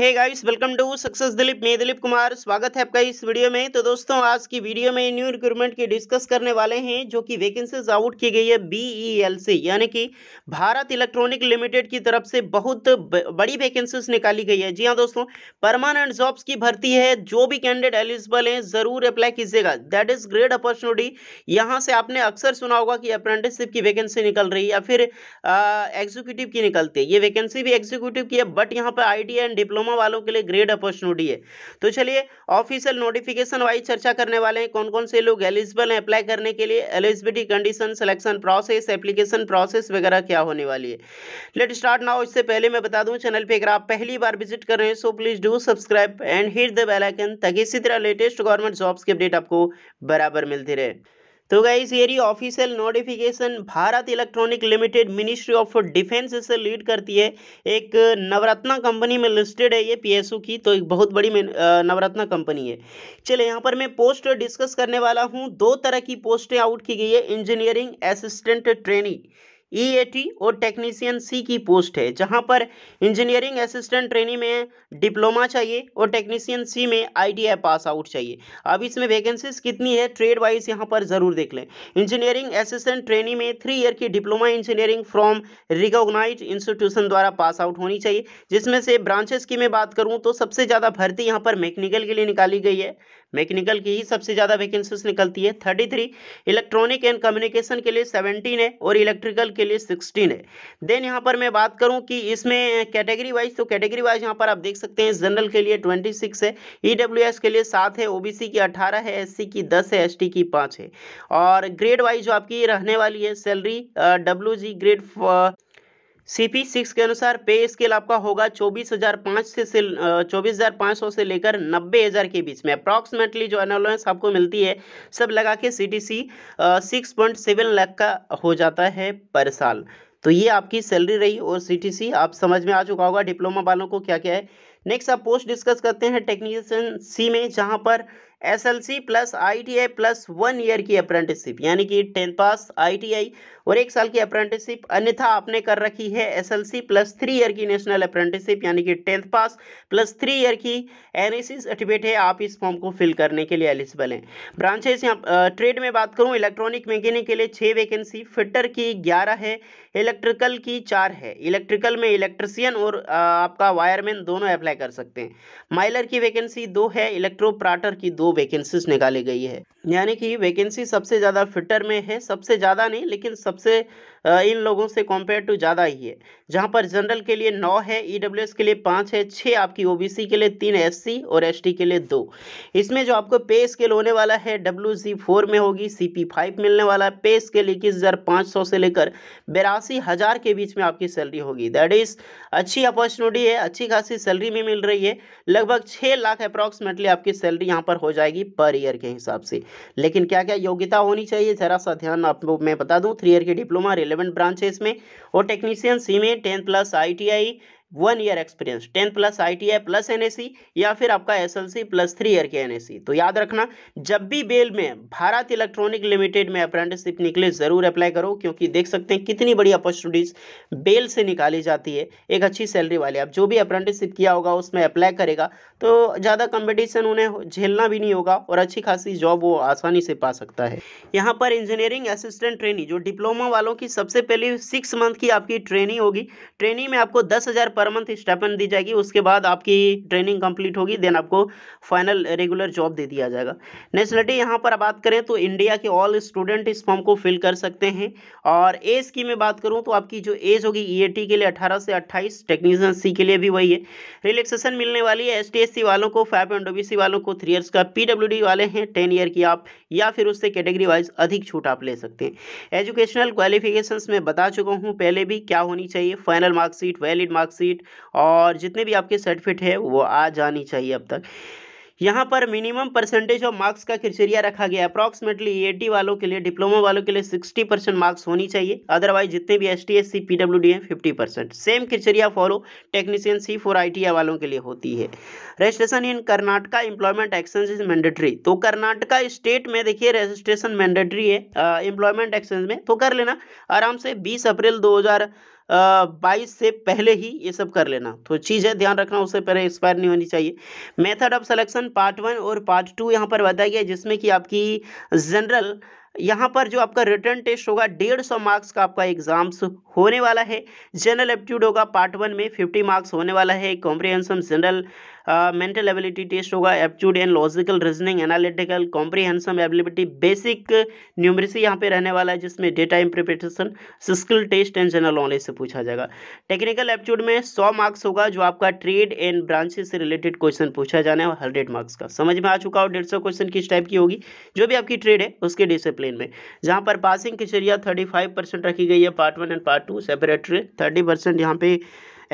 hey guys welcome to success Dilip मैं दिलीप कुमार स्वागत है आपका इस वीडियो में तो दोस्तों आज की वीडियो में न्यू रिक्रूटमेंट की डिस्कस करने वाले हैं जो कि वैकेंसीज आउट की गई है बीईएलसी e यानी कि भारत इलेक्ट्रॉनिक लिमिटेड की तरफ से बहुत बड़ी वैकेंसीज निकाली गई है जी हाँ दोस्तों परमानेंट जॉब्स की भर्ती है जो भी कैंडिडेट एलिजिबल हैं ज़रूर अप्लाई कीजिएगा दैट इज़ ग्रेट अपॉर्चुनिटी यहाँ से आपने अक्सर सुना होगा कि अप्रेंटिसशिप की वैकेंसी निकल रही या फिर एग्जीक्यूटिव की निकलती है ये वैकेंसी भी एग्जीक्यूटिव की है बट यहाँ पर आई एंड डिप्लोमा डिप्लोमा वालों के लिए ग्रेड अपॉर्चुनिटी है तो चलिए ऑफिशियल नोटिफिकेशन वाइज चर्चा करने वाले हैं कौन कौन से लोग एलिजिबल हैं अप्लाई करने के लिए eligibility condition selection process application process वगैरह क्या होने वाली है लेट स्टार्ट नाउ इससे पहले मैं बता दूँ चैनल पर अगर आप पहली बार विजिट कर रहे हैं so please do subscribe and hit the bell icon ताकि इसी तरह लेटेस्ट गवर्नमेंट जॉब्स के अपडेट आपको बराबर मिलती रहे तो गाइस ये official notification Bharat electronic limited ministry of defence इसे लीड करती है एक नवरत्ना कंपनी में लिस्टेड है ये पीएसयू की तो एक बहुत बड़ी नवरत्ना कंपनी है चलिए यहाँ पर मैं पोस्ट डिस्कस करने वाला हूँ दो तरह की पोस्टें आउट की गई है engineering assistant training EAT e और टेक्नीशियन सी की पोस्ट है जहां पर इंजीनियरिंग असिस्टेंट ट्रेनिंग में डिप्लोमा चाहिए और टेक्नीशियन सी में आईटीआई पास आउट चाहिए अब इसमें वैकेंसीज कितनी है ट्रेड वाइज यहां पर ज़रूर देख लें इंजीनियरिंग असिस्टेंट ट्रेनिंग में थ्री ईयर की diploma engineering from recognise institution द्वारा पास आउट होनी चाहिए जिसमें से ब्रांचेस की मैं बात करूँ तो सबसे ज़्यादा भर्ती यहाँ पर मैकेनिकल के लिए निकाली गई है मैकेनिकल की ही सबसे ज़्यादा वैकेंसीज निकलती है thirty three electronic and communication के लिए सेवनटीन है और इलेक्ट्रिकल के लिए सिक्सटीन है देन यहाँ पर मैं बात करूँ कि इसमें कैटेगरी वाइज तो कैटेगरी वाइज यहाँ पर आप देख सकते हैं जनरल के लिए ट्वेंटी सिक्स है ई e के लिए सात है ओ की अठारह है एस की दस है एस की पाँच है और ग्रेड वाइज जो आपकी रहने वाली है salary W grade CP six के अनुसार पे स्केल आपका होगा चौबीस हजार पाँच से चौबीस हजार पाँच सौ से लेकर नब्बे हजार के बीच में अप्रॉक्सीमेटली जो अनअलाउंस आपको मिलती है सब लगा के C T C six point seven lakh का हो जाता है पर साल तो ये आपकी सैलरी रही और सी टी सी आप समझ में आ चुका होगा डिप्लोमा वालों को क्या क्या है नेक्स्ट आप पोस्ट डिस्कस करते हैं टेक्नीशियन सी में जहाँ पर S L C plus I T I plus one year की अप्रेंटिसशिप यानी कि टेंथ पास आई टी आई और एक साल की अप्रेंटिसशिप अन्यथा आपने कर रखी है S L C plus three year की नेशनल अप्रेंटिसशिप यानी कि tenth pass plus three year की एन एस सी सर्टिफिकेट है आप इस फॉर्म को फिल करने के लिए एलिजिबल हैं ब्रांचेस यहाँ ट्रेड में बात करूँ इलेक्ट्रॉनिक मैकेनिक के लिए छः वैकेंसी फिटर की ग्यारह है इलेक्ट्रिकल की चार है इलेक्ट्रिकल में इलेक्ट्रिसियन और आपका वायरमैन दोनों अप्लाई कर सकते हैं माइलर की वैकेंसी दो है इलेक्ट्रोप्राटर की दो वैकेंसीज निकाली गई है यानी कि वैकेंसी सबसे ज़्यादा फिटर में है सबसे ज़्यादा नहीं लेकिन सबसे इन लोगों से कंपेयर टू ज़्यादा ही है जहाँ पर जनरल के लिए नौ है ई e के लिए पाँच है छः आपकी ओ के लिए तीन एस और एस के लिए दो इसमें जो आपको पे स्केल होने वाला है डब्ल्यू में होगी सी मिलने वाला है पे स्केल इक्कीस से लेकर बेरासी हज़ार के बीच में आपकी सैलरी होगी दैट इज़ अच्छी अपॉर्चुनिटी है अच्छी खासी सैलरी भी मिल रही है लगभग छः लाख अप्रॉक्सीमेटली आपकी सैलरी यहाँ पर हो जाएगी पर ईयर के हिसाब से लेकिन क्या क्या योग्यता होनी चाहिए ज़रा सा ध्यान आपको मैं बता दूँ थ्री ईयर के डिप्लोमा रिले इलेवन ब्रांचेस में और टेक्नीशियन सी में tenth plus I one year experience ten plus I T I plus N या फिर आपका S L C plus three year के एन तो याद रखना जब भी बेल में भारत इलेक्ट्रॉनिक लिमिटेड में अप्रेंटिसशिप निकले ज़रूर अप्लाई करो क्योंकि देख सकते हैं कितनी बड़ी अपॉर्चुनिटीज़ बेल से निकाली जाती है एक अच्छी सैलरी वाली आप जो भी अप्रेंटिसशिप किया होगा उसमें अप्लाई करेगा तो ज़्यादा कंपटीशन उन्हें झेलना भी नहीं होगा और अच्छी खासी जॉब वो आसानी से पा सकता है यहाँ पर इंजीनियरिंग असिस्टेंट ट्रेनिंग जो डिप्लोमा वालों की सबसे पहले सिक्स मंथ की आपकी ट्रेनिंग होगी ट्रेनिंग में आपको दस हज़ार पर मंथ स्टेपन दी जाएगी उसके बाद आपकी ट्रेनिंग कंप्लीट होगी देन आपको फाइनल रेगुलर जॉब दे दिया जाएगा नेशनलिटी यहाँ पर बात करें तो इंडिया के ऑल स्टूडेंट इस फॉर्म को फिल कर सकते हैं और एज की मैं बात करूँ तो आपकी जो एज होगी ई e के लिए अठारह से अट्ठाईस टेक्नीशियन सी के लिए भी वही है रिलेक्सेशन मिलने वाली है एस वालों को फाइव एंड वालों को थ्री ईयर्स का पी वाले हैं टेन ईयर की आप या फिर उससे कैटेगरी वाइज अधिक छूट आप ले सकते हैं एजुकेशनल क्वालिफिकेशन में बता चुका हूँ पहले भी क्या होनी चाहिए final marksheet valid marksheet sheet और जितने भी आपके सर्टिफिकेट है वो आ जानी चाहिए अब तक यहाँ पर मिनिमम परसेंटेज ऑफ मार्क्स का क्रिटेरिया रखा गया है अप्रॉक्सीमेटली एटी वालों के लिए डिप्लोमा वालों के लिए सिक्सटी परसेंट मार्क्स होनी चाहिए अदरवाइज जितने भी S T S C P W D हैं fifty percent same criteria follow technician C four I T वालों के लिए होती है registration in Karnataka employment exchange is mandatory तो कर्नाटका स्टेट में देखिए रजिस्ट्रेशन मैंडेटरी है एम्प्लॉयमेंट एक्सचेंज में तो कर लेना आराम से बीस अप्रैल दो हज़ार बाईस से पहले ही ये सब कर लेना तो चीज़ है ध्यान रखना उससे पहले एक्सपायर नहीं होनी चाहिए method of selection part one और पार्ट टू यहाँ पर बताया गया जिसमें कि आपकी जनरल यहाँ पर जो आपका रिटर्न टेस्ट होगा डेढ़ सौ मार्क्स का आपका एग्जाम्स होने वाला है जनरल एप्टीट्यूड होगा पार्ट वन में फिफ्टी मार्क्स होने वाला है comprehensive general mental ability test होगा aptitude and logical reasoning analytical comprehensive ability basic numeracy यहाँ पे रहने वाला है जिसमें data interpretation skill test and general knowledge से पूछा जाएगा टेक्निकल एप्टीट्यूड में सौ मार्क्स होगा जो आपका ट्रेड एंड ब्रांचेज से रिलेटेड क्वेश्चन पूछा जाना है हंड्रेड मार्क्स का समझ में आ चुका हो डेढ़ क्वेश्चन किस टाइप की होगी जो भी आपकी ट्रेड है उसके डिसिप्लिन प्लेन में जहाँ पर पासिंग की श्रेया थर्टी फाइव परसेंट रखी गई है part one and part two separately thirty percent यहाँ पे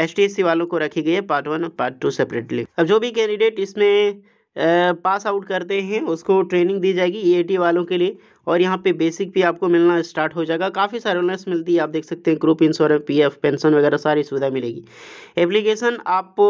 एस वालों को रखी गई है पार्ट वन और पार्ट टू सेपरेटली अब जो भी कैंडिडेट इसमें पास आउट करते हैं उसको ट्रेनिंग दी जाएगी ई e वालों के लिए और यहाँ पे बेसिक भी आपको मिलना स्टार्ट हो जाएगा काफ़ी सारे ऑनर्स मिलती है आप देख सकते हैं ग्रुप इंश्योरेंस पीएफ पेंशन वगैरह सारी सुविधा मिलेगी एप्लीकेशन आपको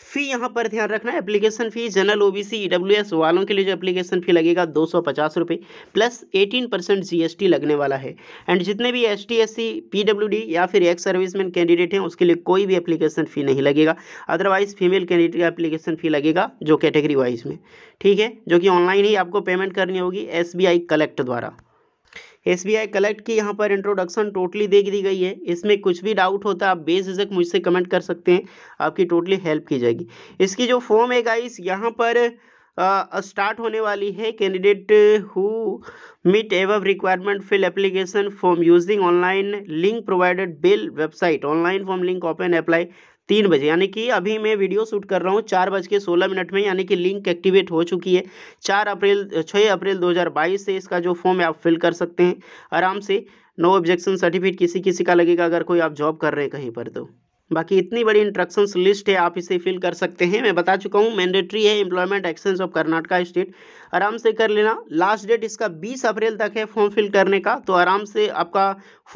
फ़ी यहाँ पर ध्यान रखना application fee general OBC EWS वालों के लिए जो एप्लीकेशन फ़ी लगेगा दो सौ पचास रुपये प्लस एटीन परसेंट जी लगने वाला है एंड जितने भी S T S C P W D या फिर एक्स सर्विसमैन कैंडिडेट हैं उसके लिए कोई भी एप्लीकेशन फ़ी नहीं लगेगा अदरवाइज़ फीमेल कैंडिडेट का एप्लीकेशन फ़ी लगेगा जो कैटेगरी वाइज में ठीक है जो कि ऑनलाइन ही आपको पेमेंट करनी होगी एस बी आई कलेक्ट द्वारा एस कलेक्ट की यहाँ पर इंट्रोडक्शन टोटली देख दी गई है इसमें कुछ भी डाउट होता है आप बेझिझक मुझसे कमेंट कर सकते हैं आपकी टोटली हेल्प की जाएगी इसकी जो फॉर्म है गाइस यहाँ पर स्टार्ट uh, होने वाली है candidate who meet above requirement fill application form using online link provided BEL website online form link open apply तीन बजे यानी कि अभी मैं वीडियो शूट कर रहा हूँ चार बज के सोलह मिनट में यानी कि लिंक एक्टिवेट हो चुकी है चार अप्रैल छः अप्रैल दो हज़ार बाईस से इसका जो फॉर्म है आप फिल कर सकते हैं आराम से नो ऑब्जेक्शन सर्टिफिकेट किसी किसी का लगेगा अगर कोई आप जॉब कर रहे हैं कहीं पर तो बाकी इतनी बड़ी इंट्रक्शंस लिस्ट है आप इसे फिल कर सकते हैं मैं बता चुका हूँ मैंडेटरी है employment exchange of Karnataka state आराम से कर लेना लास्ट डेट इसका 20 अप्रैल तक है फॉर्म फिल करने का तो आराम से आपका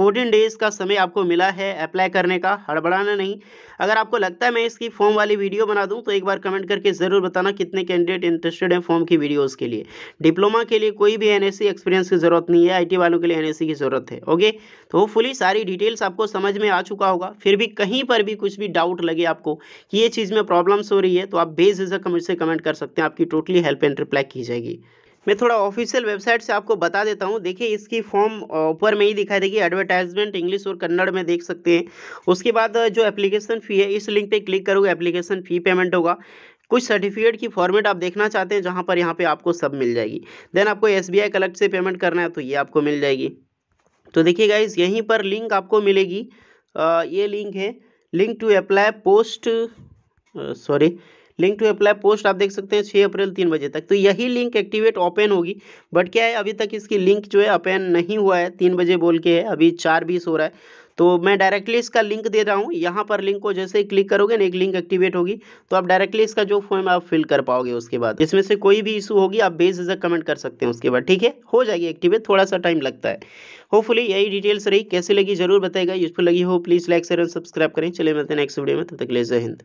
14 डेज़ का समय आपको मिला है अप्लाई करने का हड़बड़ाना नहीं अगर आपको लगता है मैं इसकी फॉर्म वाली वीडियो बना दूँ तो एक बार कमेंट करके ज़रूर बताना कितने कैंडिडेट इंटरेस्टेड हैं फॉर्म की वीडियोज़ के लिए डिप्लोमा के लिए कोई भी एन एक्सपीरियंस की ज़रूरत नहीं है आई वालों के लिए एन की ज़रूरत है ओके तो होपफुली सारी डिटेल्स आपको समझ में आ चुका होगा फिर भी कहीं पर भी कुछ भी डाउट लगे आपको कि ये चीज़ में प्रॉब्लम्स हो रही है तो आप बेझिझक मुझसे कमेंट कर सकते हैं आपकी टोटली हेल्प एंड रिप्लाई की जाएगी मैं थोड़ा ऑफिशियल वेबसाइट से आपको बता देता हूँ देखिए इसकी फॉर्म ऊपर में ही दिखाई देगी एडवर्टाइजमेंट इंग्लिश और कन्नड़ में देख सकते हैं उसके बाद जो एप्लीकेशन फ़ी है इस लिंक पे क्लिक करोगे एप्लीकेशन फ़ी पेमेंट होगा कुछ सर्टिफिकेट की फॉर्मेट आप देखना चाहते हैं जहाँ पर यहाँ पर आपको सब मिल जाएगी देन आपको एस कलेक्ट से पेमेंट करना है तो ये आपको मिल जाएगी तो देखिएगा इस यहीं पर लिंक आपको मिलेगी आ, ये लिंक है link to apply post sorry link to apply post आप देख सकते हैं छः अप्रैल तीन बजे तक तो यही लिंक एक्टिवेट ओपन होगी बट क्या है अभी तक इसकी लिंक जो है ओपन नहीं हुआ है तीन बजे बोल के है अभी चार बीस हो रहा है तो मैं डायरेक्टली इसका लिंक दे रहा हूँ यहाँ पर लिंक को जैसे ही क्लिक करोगे ना एक लिंक एक्टिवेट होगी तो आप डायरेक्टली इसका जो फॉर्म आप फिल कर पाओगे उसके बाद इसमें से कोई भी इशू होगी आप बेझिझक कमेंट कर सकते हैं उसके बाद ठीक है हो जाएगी एक्टिवेट थोड़ा सा टाइम लगता है होपफुली यही डिटेल्स रही कैसी लगी जरूर बताएगा यूजफुल लगी हो please like share and subscribe करें चले मिलते हैं नेक्स्ट वीडियो में तब तक ले जय हिंद